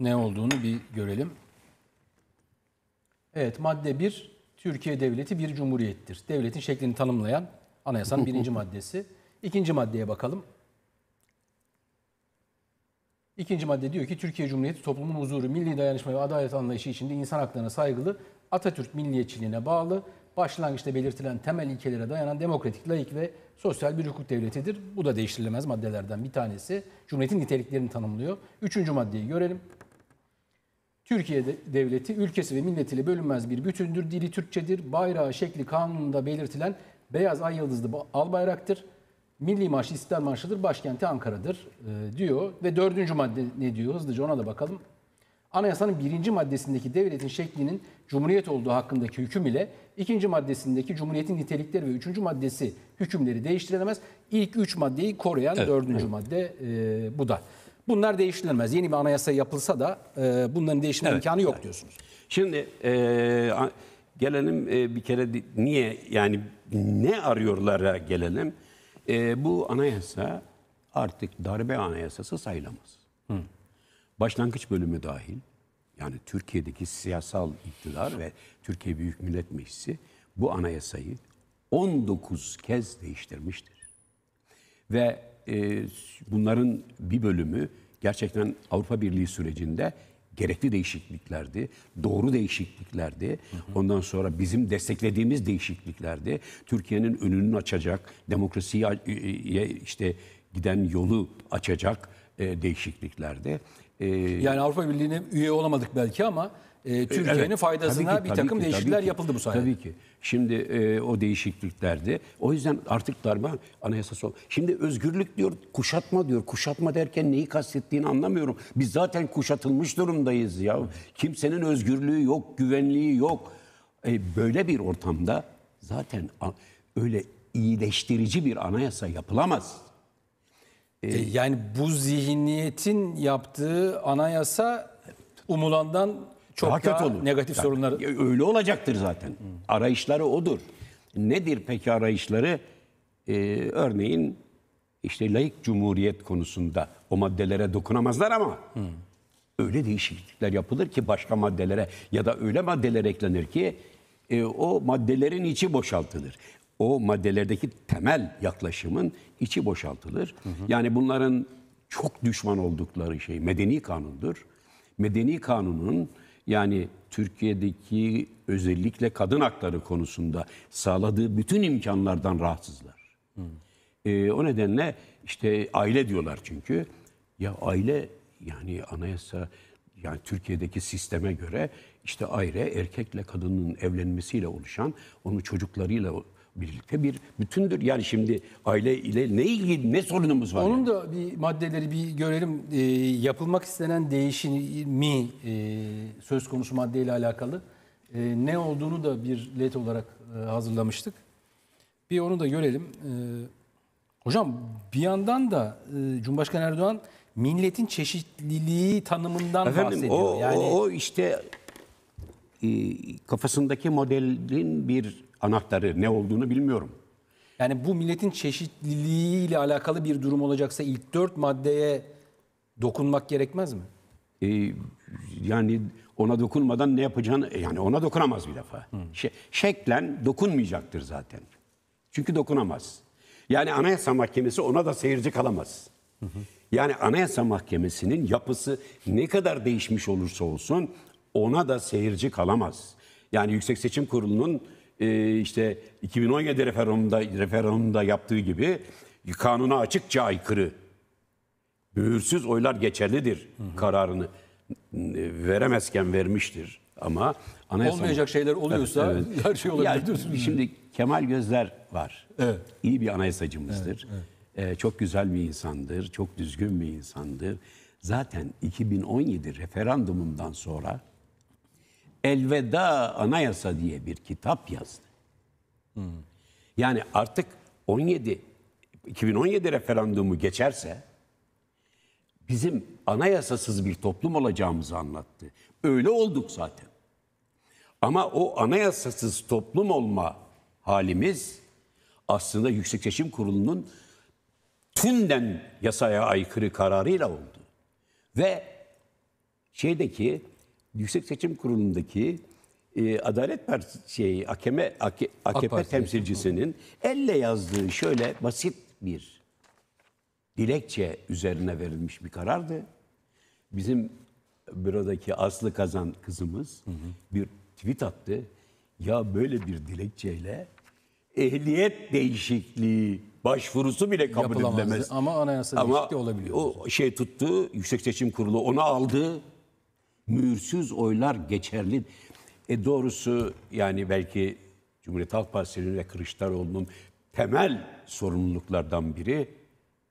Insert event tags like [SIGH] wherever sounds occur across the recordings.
ne olduğunu bir görelim. Evet madde 1 Türkiye Devleti bir cumhuriyettir. Devletin şeklini tanımlayan anayasanın birinci [LAUGHS] maddesi. İkinci maddeye bakalım. İkinci madde diyor ki Türkiye Cumhuriyeti toplumun huzuru, milli dayanışma ve adalet anlayışı içinde insan haklarına saygılı, Atatürk milliyetçiliğine bağlı, başlangıçta belirtilen temel ilkelere dayanan demokratik, layık ve sosyal bir hukuk devletidir. Bu da değiştirilemez maddelerden bir tanesi. Cumhuriyetin niteliklerini tanımlıyor. Üçüncü maddeyi görelim. Türkiye devleti ülkesi ve milletiyle bölünmez bir bütündür. Dili Türkçedir. Bayrağı şekli kanununda belirtilen beyaz ay yıldızlı al bayraktır. Milli marş İstiklal Marşı'dır. Başkenti Ankara'dır e, diyor. Ve dördüncü madde ne diyor? Hızlıca ona da bakalım. Anayasanın birinci maddesindeki devletin şeklinin cumhuriyet olduğu hakkındaki hüküm ile ikinci maddesindeki cumhuriyetin nitelikleri ve üçüncü maddesi hükümleri değiştirilemez. İlk üç maddeyi koruyan evet, dördüncü evet. madde e, bu da. Bunlar değiştirilmez. Yeni bir anayasa yapılsa da e, bunların değişme evet, imkanı yok evet. diyorsunuz. Şimdi e, gelelim e, bir kere niye yani ne arıyorlara gelelim. E, bu anayasa artık darbe anayasası sayılamaz. Hı. Başlangıç bölümü dahil yani Türkiye'deki siyasal iktidar ve Türkiye Büyük Millet Meclisi bu anayasayı 19 kez değiştirmiştir. Ve e, bunların bir bölümü gerçekten Avrupa Birliği sürecinde gerekli değişikliklerdi, doğru değişikliklerdi. Hı hı. Ondan sonra bizim desteklediğimiz değişikliklerdi. Türkiye'nin önünü açacak, demokrasiye e, e, işte giden yolu açacak değişikliklerdi. Yani Avrupa Birliği'ne üye olamadık belki ama e, e, Türkiye'nin evet. faydasına ki, bir takım ki, değişiklikler ki. yapıldı bu sayede. Tabii ki. Şimdi e, o değişikliklerde. O yüzden artık darma anayasası ol. Şimdi özgürlük diyor, kuşatma diyor. Kuşatma derken neyi kastettiğini anlamıyorum. Biz zaten kuşatılmış durumdayız ya. Kimsenin özgürlüğü yok, güvenliği yok. E, böyle bir ortamda zaten öyle iyileştirici bir anayasa yapılamaz. E, e, yani bu zihniyetin yaptığı anayasa umulandan çok daha, daha olur. negatif yani, sorunları. Öyle olacaktır zaten. Arayışları odur. Nedir peki arayışları? Ee, örneğin işte layık cumhuriyet konusunda o maddelere dokunamazlar ama Hı. öyle değişiklikler yapılır ki başka maddelere ya da öyle maddeler eklenir ki e, o maddelerin içi boşaltılır. O maddelerdeki temel yaklaşımın içi boşaltılır. Hı hı. Yani bunların çok düşman oldukları şey medeni kanundur. Medeni kanunun yani Türkiye'deki özellikle kadın hakları konusunda sağladığı bütün imkanlardan rahatsızlar. Hmm. E, o nedenle işte aile diyorlar çünkü. Ya aile yani anayasa yani Türkiye'deki sisteme göre işte aile erkekle kadının evlenmesiyle oluşan, onun çocuklarıyla birlikte bir bütündür. Yani şimdi aile ile ne ilgili ne sorunumuz var? Onun yani? da bir maddeleri bir görelim. E, yapılmak istenen değişimi e, söz konusu maddeyle alakalı e, ne olduğunu da bir led olarak e, hazırlamıştık. Bir onu da görelim. E, hocam bir yandan da e, Cumhurbaşkanı Erdoğan milletin çeşitliliği tanımından Efendim, bahsediyor. O, yani o, işte e, kafasındaki modelin bir anahtarı ne olduğunu bilmiyorum. Yani bu milletin çeşitliliğiyle alakalı bir durum olacaksa ilk dört maddeye dokunmak gerekmez mi? Ee, yani ona dokunmadan ne yapacağını e, yani ona dokunamaz bir defa. Hı. şeklen dokunmayacaktır zaten. Çünkü dokunamaz. Yani Anayasa Mahkemesi ona da seyirci kalamaz. Hı hı. Yani Anayasa Mahkemesi'nin yapısı ne kadar değişmiş olursa olsun ona da seyirci kalamaz. Yani Yüksek Seçim Kurulu'nun e, işte 2017 referandumda, referandumda yaptığı gibi kanuna açıkça aykırı. Mühürsüz oylar geçerlidir hı hı. kararını veremezken vermiştir ama anayasa olmayacak şeyler oluyorsa evet, evet. her şey olabilir yani, Şimdi Kemal Gözler var. Evet. İyi bir anayasacımızdır. Evet, evet. Ee, çok güzel bir insandır, çok düzgün bir insandır. Zaten 2017 referandumundan sonra Elveda Anayasa diye bir kitap yazdı. Hmm. Yani artık 17 2017 referandumu geçerse bizim anayasasız bir toplum olacağımızı anlattı. Öyle olduk zaten. Ama o anayasasız toplum olma halimiz aslında Yüksek Seçim Kurulu'nun tümden yasaya aykırı kararıyla oldu. Ve şeydeki Yüksek Seçim Kurulu'ndaki e, Adalet Partisi şey AKM AK, AKP Parti temsilcisinin elle yazdığı şöyle basit bir dilekçe üzerine verilmiş bir karardı. Bizim bürodaki Aslı Kazan kızımız hı hı. bir tweet attı. Ya böyle bir dilekçeyle ehliyet değişikliği başvurusu bile kabul edilemez. Ama anayasa ama değişikliği olabiliyor. O şey tuttu, Yüksek Seçim Kurulu onu aldı mühürsüz oylar geçerli. E doğrusu yani belki Cumhuriyet Halk Partisi'nin ve Kılıçdaroğlu'nun temel sorumluluklardan biri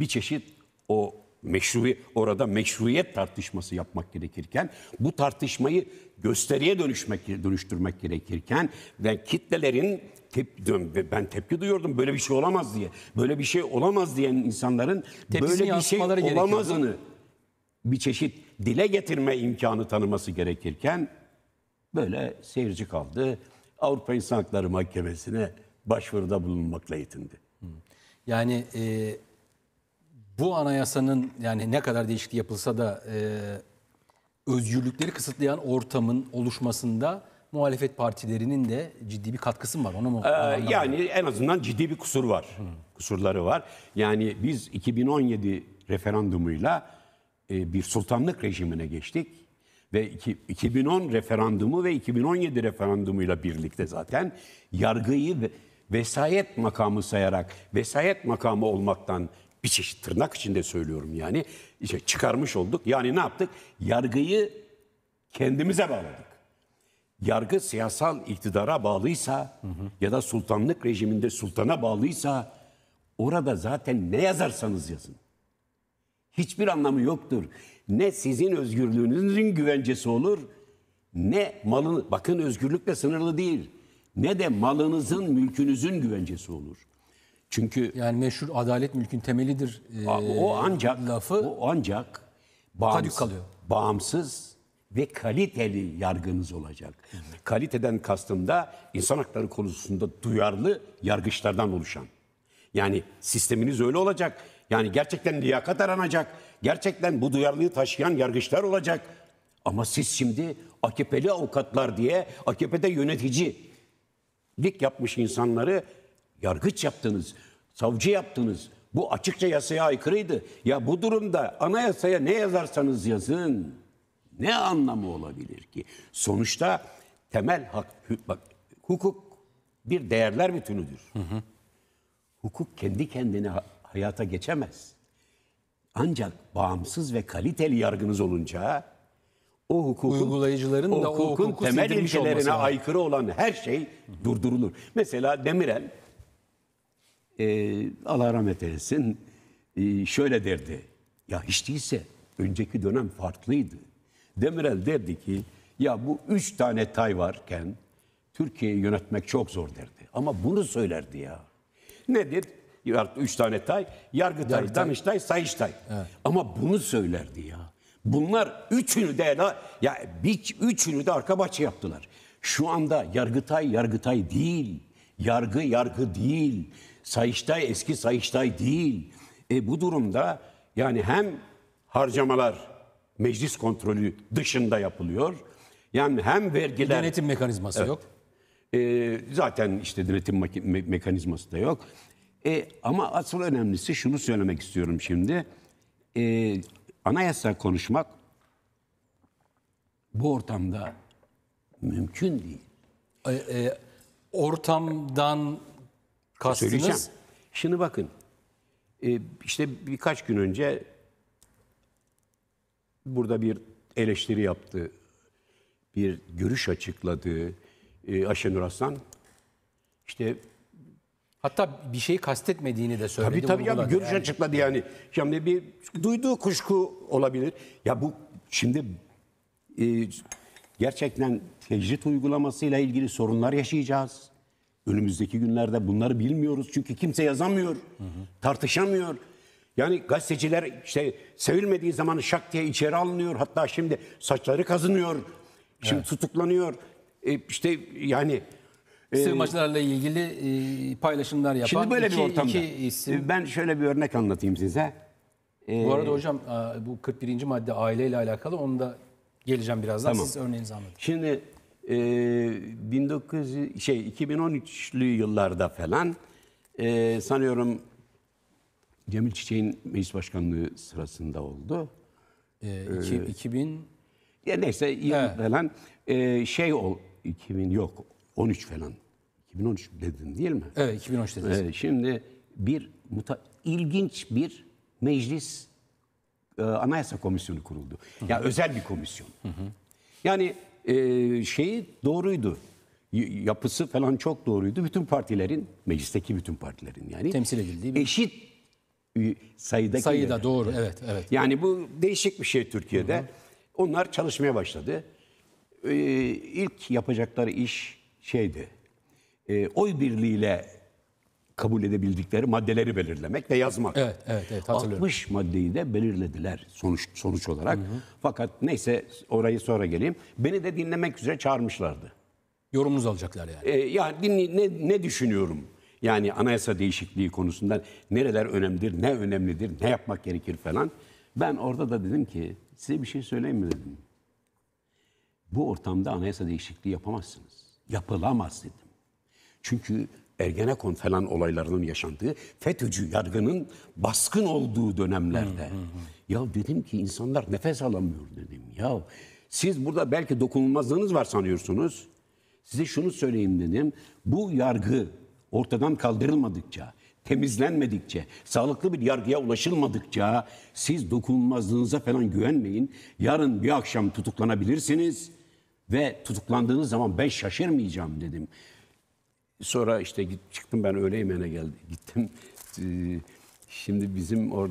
bir çeşit o meşru orada meşruiyet tartışması yapmak gerekirken bu tartışmayı gösteriye dönüşmek dönüştürmek gerekirken ve kitlelerin tep, ben tepki duyuyordum böyle bir şey olamaz diye. Böyle bir şey olamaz diyen insanların Tepsini böyle bir şey olamazını gerekiyordu bir çeşit dile getirme imkanı tanıması gerekirken böyle seyirci kaldı. Avrupa İnsan Hakları Mahkemesi'ne başvuruda bulunmakla yetindi. Yani e, bu anayasanın yani ne kadar değişiklik yapılsa da e, özgürlükleri kısıtlayan ortamın oluşmasında muhalefet partilerinin de ciddi bir katkısı var? Onu mu? Ee, yani en azından ciddi bir kusur var. Hı. Kusurları var. Yani biz 2017 referandumuyla e, bir sultanlık rejimine geçtik. Ve 2010 referandumu ve 2017 referandumuyla birlikte zaten yargıyı vesayet makamı sayarak vesayet makamı olmaktan bir çeşit tırnak içinde söylüyorum yani işte çıkarmış olduk. Yani ne yaptık? Yargıyı kendimize bağladık. Yargı siyasal iktidara bağlıysa hı hı. ya da sultanlık rejiminde sultana bağlıysa orada zaten ne yazarsanız yazın hiçbir anlamı yoktur. Ne sizin özgürlüğünüzün güvencesi olur ne malın bakın özgürlükle sınırlı değil ne de malınızın mülkünüzün güvencesi olur. Çünkü yani meşhur adalet mülkün temelidir e, o ancak lafı o ancak bağımsız, kalıyor. bağımsız ve kaliteli yargınız olacak. Kaliteden kastım da insan hakları konusunda duyarlı yargıçlardan oluşan. Yani sisteminiz öyle olacak. Yani gerçekten liyakat aranacak. Gerçekten bu duyarlılığı taşıyan yargıçlar olacak. Ama siz şimdi AKP'li avukatlar diye AKP'de yöneticilik yapmış insanları yargıç yaptınız, savcı yaptınız. Bu açıkça yasaya aykırıydı. Ya bu durumda anayasaya ne yazarsanız yazın ne anlamı olabilir ki? Sonuçta temel hak, bak, hukuk bir değerler bütünüdür. Hı hı. Hukuk kendi kendine hayata geçemez. Ancak bağımsız ve kaliteli yargınız olunca o hukukun uygulayıcıların o da o hukuku temel ilkelerine aykırı olan her şey durdurulur. Mesela Demirel e, Allah rahmet eylesin e, şöyle derdi. Ya hiç değilse önceki dönem farklıydı. Demirel derdi ki ya bu üç tane tay varken Türkiye'yi yönetmek çok zor derdi. Ama bunu söylerdi ya. Nedir? üç tane tay. Yargıtay, Yargıtay. Danıştay, Sayıştay. Evet. Ama bunu söylerdi ya. Bunlar üçünü de ya bir üçünü de arka bahçe yaptılar. Şu anda Yargıtay Yargıtay değil. Yargı yargı değil. Sayıştay eski Sayıştay değil. E bu durumda yani hem harcamalar meclis kontrolü dışında yapılıyor. Yani hem vergiler... denetim mekanizması evet. yok. E, zaten işte denetim me- mekanizması da yok. E, ama asıl önemlisi şunu söylemek istiyorum şimdi. E, anayasa konuşmak bu ortamda mümkün değil. E, e, ortamdan kastınız? Söyleyeceğim. Şimdi bakın e, işte birkaç gün önce burada bir eleştiri yaptı, bir görüş açıkladı e, Aşenur Aslan. İşte Hatta bir şeyi kastetmediğini de söyledi. Tabii tabii ya görüş yani. açıkladı yani. Şimdi bir duyduğu kuşku olabilir. Ya bu şimdi e, gerçekten tecrit uygulamasıyla ilgili sorunlar yaşayacağız. Önümüzdeki günlerde bunları bilmiyoruz çünkü kimse yazamıyor, hı hı. tartışamıyor. Yani gazeteciler işte sevilmediği zaman şak diye içeri alınıyor. Hatta şimdi saçları kazınıyor. Şimdi evet. tutuklanıyor. E işte yani sığınmacılarla ee, ilgili e, paylaşımlar yapan Şimdi böyle iki, bir ortamda. isim. E, ben şöyle bir örnek anlatayım size. Ee, bu arada hocam bu 41. madde aileyle alakalı onu da geleceğim birazdan. Tamam. Siz örneğinizi anlatın. Şimdi e, 1900 şey 2013'lü yıllarda falan e, sanıyorum Cemil Çiçek'in meclis başkanlığı sırasında oldu. E, ee, iki, ee, 2000 ya neyse evet. falan e, şey ol 2000 yok 13 falan. 2013 dedin değil mi? Evet 2013 dediniz. Ee, şimdi bir muta ilginç bir meclis e, anayasa komisyonu kuruldu. Hı-hı. Ya özel bir komisyon. Hı-hı. Yani e, şeyi doğruydu. Y- yapısı falan çok doğruydu. Bütün partilerin, meclisteki bütün partilerin yani. Temsil edildiği bir... Eşit sayıdaki... Sayıda yere. doğru, evet. evet. Yani bu değişik bir şey Türkiye'de. Hı-hı. Onlar çalışmaya başladı. Ee, ilk yapacakları iş şeydi, e, oy birliğiyle kabul edebildikleri maddeleri belirlemek ve yazmak. Evet, evet, evet hatırlıyorum. 60 maddeyi de belirlediler sonuç sonuç olarak. Hı hı. Fakat neyse orayı sonra geleyim. Beni de dinlemek üzere çağırmışlardı. Yorumunuzu alacaklar yani. Ee, yani dinle, ne, ne düşünüyorum? Yani anayasa değişikliği konusunda nereler önemlidir, ne önemlidir, ne yapmak gerekir falan. Ben orada da dedim ki size bir şey söyleyeyim mi dedim. Bu ortamda anayasa değişikliği yapamazsınız. Yapılamaz dedim. Çünkü Ergenekon falan olaylarının yaşandığı, FETÖ'cü yargının baskın olduğu dönemlerde. Hı hı hı. Ya dedim ki insanlar nefes alamıyor dedim. Ya siz burada belki dokunulmazlığınız var sanıyorsunuz. Size şunu söyleyeyim dedim. Bu yargı ortadan kaldırılmadıkça, temizlenmedikçe, sağlıklı bir yargıya ulaşılmadıkça siz dokunulmazlığınıza falan güvenmeyin. Yarın bir akşam tutuklanabilirsiniz ve tutuklandığınız zaman ben şaşırmayacağım dedim. Sonra işte çıktım ben öğle yemeğine geldi. Gittim. Ee, şimdi bizim orada